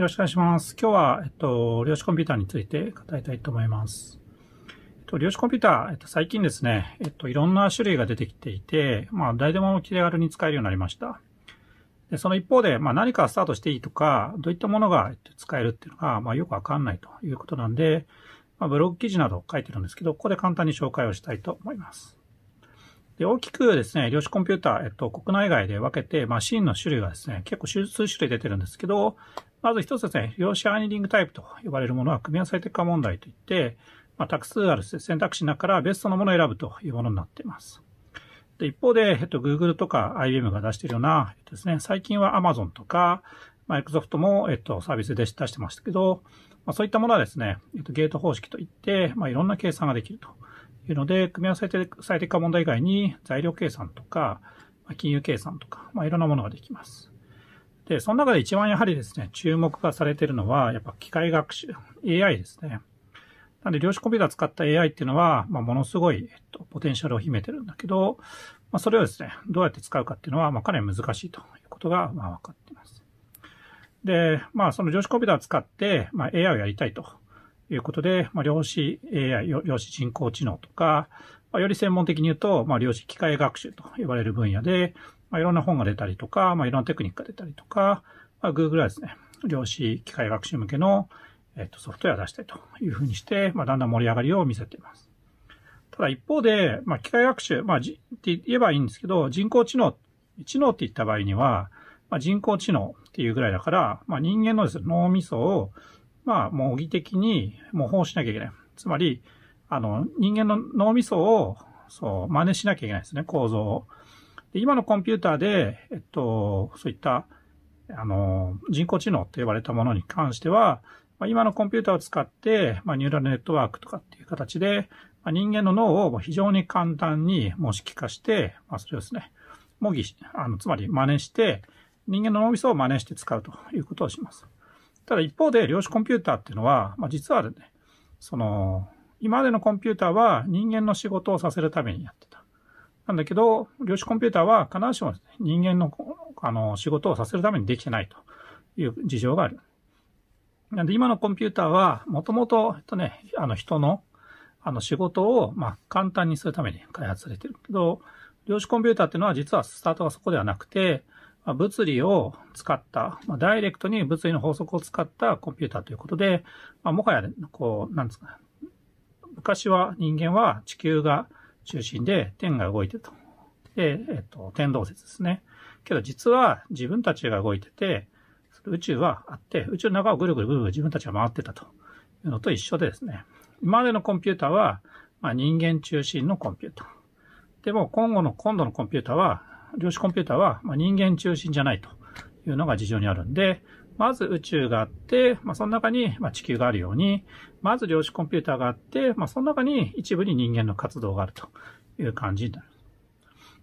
よろしくお願いします。今日は、えっと、量子コンピューターについて語りたいと思います。えっと、量子コンピューター、えっと、最近ですね、えっと、いろんな種類が出てきていて、まあ、誰でも気軽に使えるようになりました。でその一方で、まあ、何かスタートしていいとか、どういったものが、えっと、使えるっていうのが、まあ、よくわかんないということなんで、まあ、ブログ記事など書いてるんですけど、ここで簡単に紹介をしたいと思います。で、大きくですね、量子コンピューター、えっと、国内外で分けて、マシンの種類がですね、結構数種類出てるんですけど、まず一つですね、量子アイニリングタイプと呼ばれるものは組み合わせ結果問題といって、まあ、たくさんある選択肢の中からベストのものを選ぶというものになっています。で、一方で、えっと、Google とか IBM が出しているような、えっとですね、最近は Amazon とか、Microsoft も、えっと、サービスで出してましたけど、まあ、そういったものはですね、えっと、ゲート方式といって、まあ、いろんな計算ができると。いうので、組み合わせて最適化問題以外に材料計算とか、金融計算とか、まあ、いろんなものができます。で、その中で一番やはりですね、注目がされているのは、やっぱ機械学習、AI ですね。なんで、量子コンピューター使った AI っていうのは、まあ、ものすごい、えっと、ポテンシャルを秘めてるんだけど、まあ、それをですね、どうやって使うかっていうのは、まあ、かなり難しいということが、まあ、分かっています。で、まあ、その量子コンピューターを使って、まあ、AI をやりたいということで、まあ、量子 AI、量子人工知能とか、まあ、より専門的に言うと、まあ、量子機械学習と呼ばれる分野で、まあ、いろんな本が出たりとか、まあ、いろんなテクニックが出たりとか、まあ、Google はですね、量子機械学習向けの、えっと、ソフトウェアを出したいというふうにして、まあ、だんだん盛り上がりを見せています。ただ一方で、まあ、機械学習、まあ、じって言えばいいんですけど、人工知能、知能って言った場合には、まあ、人工知能っていうぐらいだから、まあ、人間のです、ね、脳みそを、まあ、模擬的に模倣しなきゃいけない。つまり、あの、人間の脳みそを、そう、真似しなきゃいけないですね、構造を。で今のコンピューターで、えっと、そういった、あの、人工知能と呼ばれたものに関しては、まあ、今のコンピューターを使って、まあ、ニューラルネットワークとかっていう形で、まあ、人間の脳を非常に簡単に模式化して、まあ、それをですね、模擬し、あの、つまり真似して、人間の脳みそを真似して使うということをします。ただ一方で量子コンピューターっていうのは、まあ、実はね、その、今までのコンピューターは人間の仕事をさせるためにやってた。なんだけど、量子コンピューターは必ずしも、人間のあの仕事をさせるためにできてないという事情がある。なんで今のコンピューターは、もともと、えっとね、あの人の、あの仕事を、ま簡単にするために開発されてるけど、量子コンピューターっていうのは実はスタートがそこではなくて、まあ、物理を使った、まあ、ダイレクトに物理の法則を使ったコンピューターということで、まあ、もはや、こう、なんですか、昔は人間は地球が中心で天が動いてると。で、えっと、天動説ですね。けど実は自分たちが動いてて、宇宙はあって、宇宙の中をぐるぐるぐるぐる自分たちが回ってたというのと一緒でですね、今までのコンピューターは、まあ、人間中心のコンピューター。でも今後の、今度のコンピューターは量子コンピューターは、ま人間中心じゃないというのが事情にあるんで、まず宇宙があって、まあ、その中に、ま地球があるように、まず量子コンピューターがあって、まあ、その中に一部に人間の活動があるという感じになる。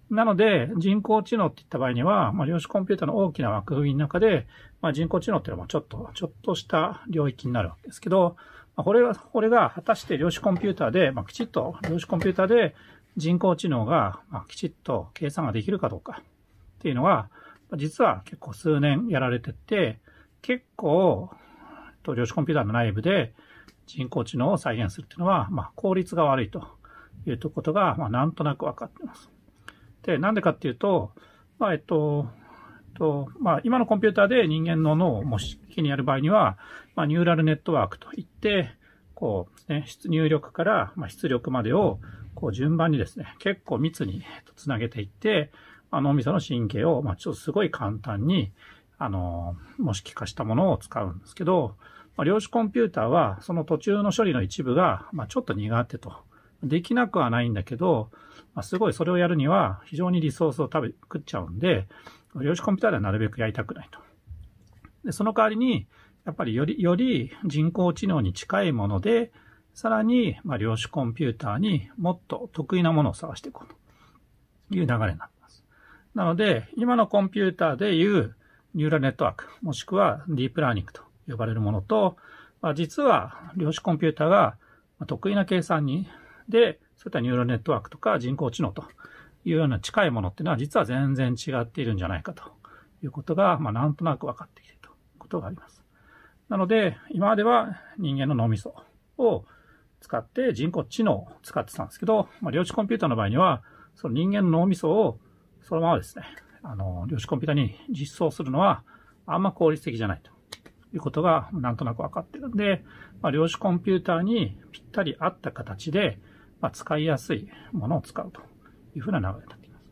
なので、人工知能って言った場合には、まあ、量子コンピューターの大きな枠組みの中で、まあ、人工知能っていうのはちょっと、ちょっとした領域になるわけですけど、まあ、これが、これが果たして量子コンピューターで、まあ、きちっと量子コンピューターで、人工知能が、まきちっと計算ができるかどうかっていうのは、実は結構数年やられてて、結構、と量子コンピューターの内部で人工知能を再現するっていうのは、ま効率が悪いというとことが、まなんとなく分かってます。で、なんでかっていうと、まあ、えっと、と、まあ、今のコンピューターで人間の脳を模式にやる場合には、まあ、ニューラルネットワークといって、こう、ね、入力から、ま出力までを、こう順番にですね、結構密に繋げていって、あの、脳みその神経を、まあ、ちょっとすごい簡単に、あの、模式化したものを使うんですけど、まあ、量子コンピューターは、その途中の処理の一部が、まあ、ちょっと苦手と。できなくはないんだけど、まあ、すごいそれをやるには、非常にリソースを食べ、食っちゃうんで、量子コンピューターではなるべくやりたくないと。で、その代わりに、やっぱりより、より人工知能に近いもので、さらに、まあ、量子コンピューターにもっと得意なものを探していこうという流れになってます。なので、今のコンピューターでいうニューラルネットワーク、もしくはディープラーニングと呼ばれるものと、まあ、実は量子コンピューターが得意な計算に、で、そういったニューラルネットワークとか人工知能というような近いものっていうのは実は全然違っているんじゃないかということが、まあ、なんとなく分かってきているということがあります。なので、今までは人間の脳みそを使って人工知能を使ってたんですけど、まあ、量子コンピューターの場合には、その人間の脳みそをそのままですね、あの、量子コンピューターに実装するのはあんま効率的じゃないということがなんとなく分かってるんで、まあ、量子コンピューターにぴったり合った形で、まあ、使いやすいものを使うというふうな流れになっています。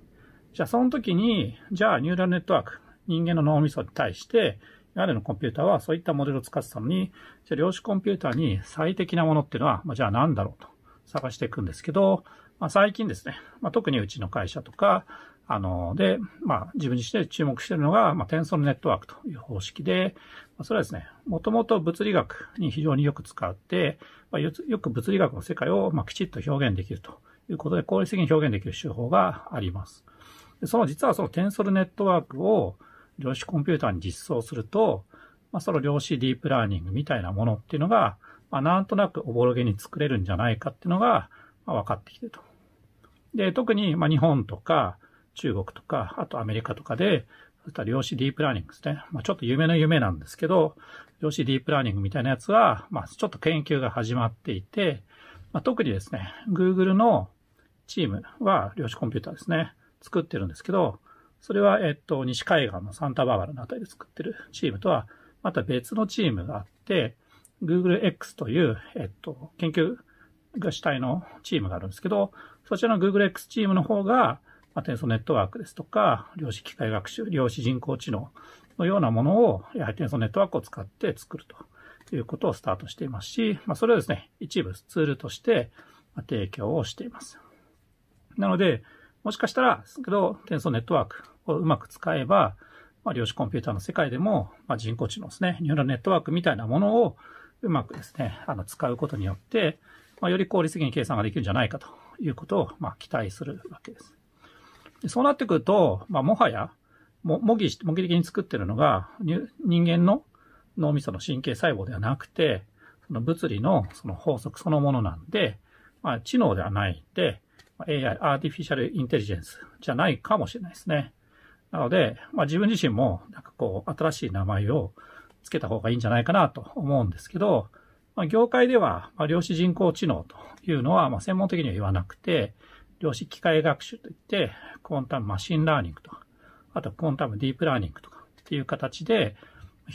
じゃあその時に、じゃあニューラルネットワーク、人間の脳みそに対して、屋根のコンピューターはそういったモデルを使ってたのに、じゃあ量子コンピューターに最適なものっていうのは、まあ、じゃあ何だろうと探していくんですけど、まあ、最近ですね、まあ、特にうちの会社とか、あの、で、まあ、自分自身で注目しているのが、まあ、テンソルネットワークという方式で、まあ、それはですね、もともと物理学に非常によく使って、まあ、よく物理学の世界を、まあ、きちっと表現できるということで、効率的に表現できる手法があります。その実はそのテンソルネットワークを、量子コンピューターに実装すると、まあ、その量子ディープラーニングみたいなものっていうのが、まあ、なんとなくおぼろげに作れるんじゃないかっていうのが、まあ、分かってきてると。で、特に、まあ、日本とか中国とか、あとアメリカとかで、そういった量子ディープラーニングですね。まあ、ちょっと夢の夢なんですけど、量子ディープラーニングみたいなやつは、まあ、ちょっと研究が始まっていて、まあ、特にですね、Google のチームは量子コンピューターですね、作ってるんですけど、それは、えっと、西海岸のサンタバーバラのあたりで作ってるチームとは、また別のチームがあって、Google X という、えっと、研究が主体のチームがあるんですけど、そちらの Google X チームの方が、まあ、転送ネットワークですとか、量子機械学習、量子人工知能のようなものを、やはり転送ネットワークを使って作るということをスタートしていますし、まあ、それをですね、一部ツールとして提供をしています。なので、もしかしたらですけど、転送ネットワークをうまく使えば、まあ、量子コンピューターの世界でも、まあ、人工知能ですね、ニューラルネットワークみたいなものをうまくですね、あの、使うことによって、まあ、より効率的に計算ができるんじゃないかということを、まあ、期待するわけです。でそうなってくると、まあ、もはや、も、模擬、模擬的に作ってるのが、人間の脳みその神経細胞ではなくて、その物理のその法則そのものなんで、まあ、知能ではないんで、AI、アーティフィシャルインテリジェンスじゃないかもしれないですね。なので、まあ自分自身も、なんかこう、新しい名前を付けた方がいいんじゃないかなと思うんですけど、まあ、業界では、まあ、量子人工知能というのは、まあ、専門的には言わなくて、量子機械学習といって、コンタムマシンラーニングとか、あとコンタムディープラーニングとかっていう形で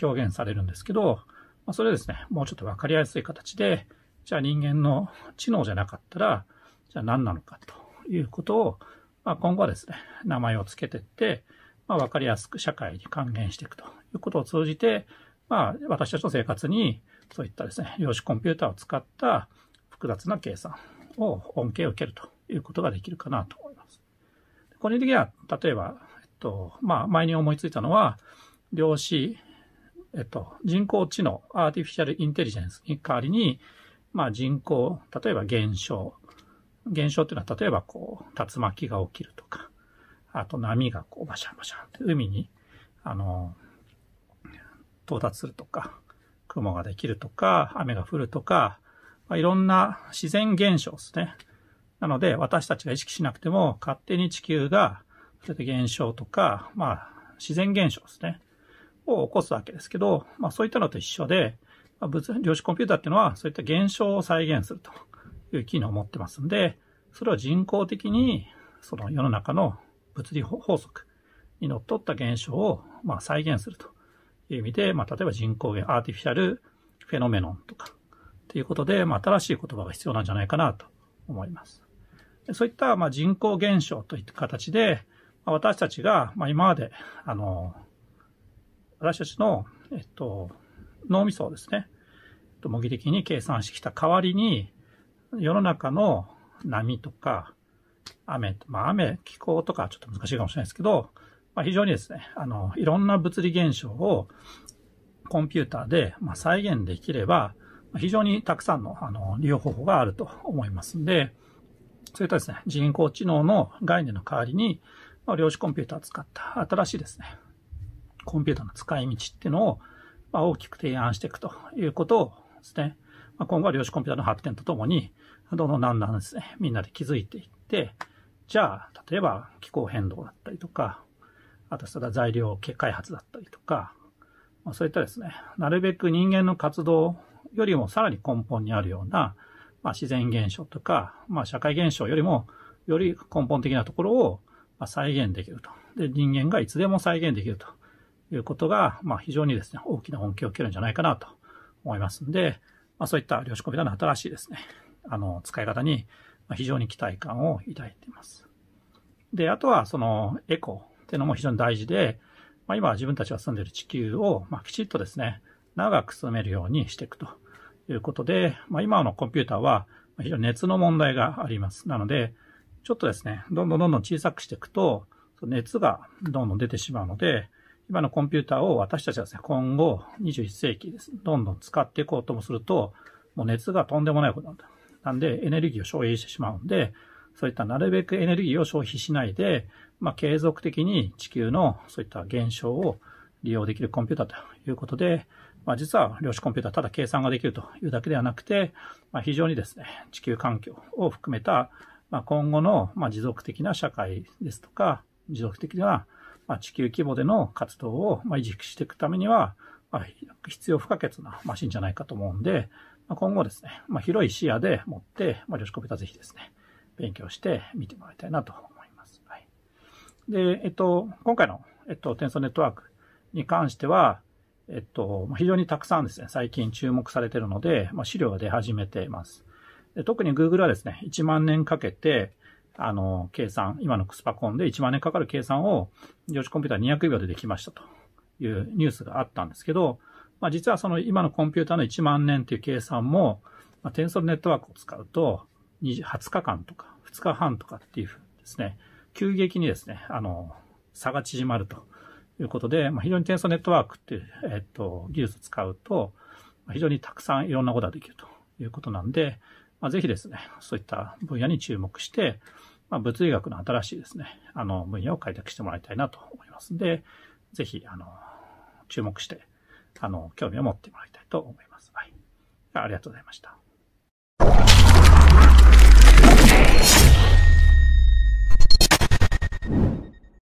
表現されるんですけど、まあ、それですね、もうちょっとわかりやすい形で、じゃあ人間の知能じゃなかったら、じゃあ何なのかということを、まあ、今後はですね、名前を付けてって、まあ、わかりやすく社会に還元していくということを通じて、まあ、私たちの生活に、そういったですね、量子コンピューターを使った複雑な計算を、恩恵を受けるということができるかなと思います。個人的には、例えば、えっと、まあ、前に思いついたのは、量子、えっと、人工知能、アーティフィシャルインテリジェンスに代わりに、まあ、人工、例えば現象、現象っていうのは、例えばこう、竜巻が起きるとか、あと波がこうバシャンバシャンって海に、あの、到達するとか、雲ができるとか、雨が降るとか、まあ、いろんな自然現象ですね。なので、私たちが意識しなくても、勝手に地球が、そういっ現象とか、まあ、自然現象ですね、を起こすわけですけど、まあ、そういったのと一緒で、まあ、物量子コンピューターっていうのは、そういった現象を再現するという機能を持ってますんで、それを人工的に、その世の中の物理法則にのっとった現象を、まあ、再現するという意味で、まあ、例えば人工源、アーティフィシャルフェノメノンとか、ということで、まあ、新しい言葉が必要なんじゃないかなと思います。そういった、まあ、人口減少といった形で、まあ、私たちが、まあ、今まで、あの、私たちの、えっと、脳みそをですね、模擬的に計算してきた代わりに、世の中の波とか、雨、まあ雨、気候とかちょっと難しいかもしれないですけど、まあ、非常にですね、あの、いろんな物理現象をコンピューターで、まあ、再現できれば、非常にたくさんのあの利用方法があると思いますんで、そういったですね、人工知能の概念の代わりに、まあ、量子コンピューターを使った新しいですね、コンピューターの使い道っていうのを、まあ、大きく提案していくということをですね、まあ、今後は量子コンピューターの発展とともに、どんどんだんだんですね、みんなで気づいていって、じゃあ、例えば気候変動だったりとか、あとただ材料開発だったりとか、まあ、そういったですね、なるべく人間の活動よりもさらに根本にあるような、まあ、自然現象とか、まあ、社会現象よりもより根本的なところを再現できると。で、人間がいつでも再現できるということが、まあ、非常にですね、大きな恩恵を受けるんじゃないかなと思いますんで、まあ、そういった量子コンピューターの新しいですね、あの、使い方に非常に期待感を抱いています。で、あとはそのエコっていうのも非常に大事で、まあ、今自分たちが住んでいる地球を、まあ、きちっとですね、長く住めるようにしていくということで、まあ、今のコンピューターは非常に熱の問題があります。なので、ちょっとですね、どんどんどんどん小さくしていくと、熱がどんどん出てしまうので、今のコンピューターを私たちはですね、今後21世紀です。どんどん使っていこうともすると、もう熱がとんでもないことなる。なんでエネルギーを消費してしまうんで、そういったなるべくエネルギーを消費しないで、まあ、継続的に地球のそういった現象を利用できるコンピュータということで、まあ、実は量子コンピュータただ計算ができるというだけではなくて、まあ、非常にですね、地球環境を含めた、まあ、今後の、まあ、持続的な社会ですとか、持続的な、まあ、地球規模での活動を、まあ、維持していくためには、まあ、必要不可欠なマシンじゃないかと思うんで、まあ、今後ですね、まあ、広い視野で持って、まあ、女子コンピューターぜひですね、勉強して見てもらいたいなと思います。はい。で、えっと、今回の、えっと、転送ネットワークに関しては、えっと、非常にたくさんですね、最近注目されているので、まあ、資料が出始めています。で特に Google はですね、1万年かけて、あの、計算、今のクスパコンで1万年かかる計算を、量子コンピューター200秒でできましたというニュースがあったんですけど、まあ、実はその今のコンピューターの1万年という計算も、まあ、テンソルネットワークを使うと20、20日間とか2日半とかっていうふうにですね、急激にですね、あの、差が縮まるということで、まあ、非常にテンソルネットワークっていう、えっと、技術を使うと、まあ、非常にたくさんいろんなことができるということなんで、まあ、ぜひですね、そういった分野に注目して、まあ、物理学の新しいですね、あの、分野を開拓してもらいたいなと思いますので、ぜひ、あの、注目してあの、興味を持ってもらいたいと思います。はい。ありがとうございました。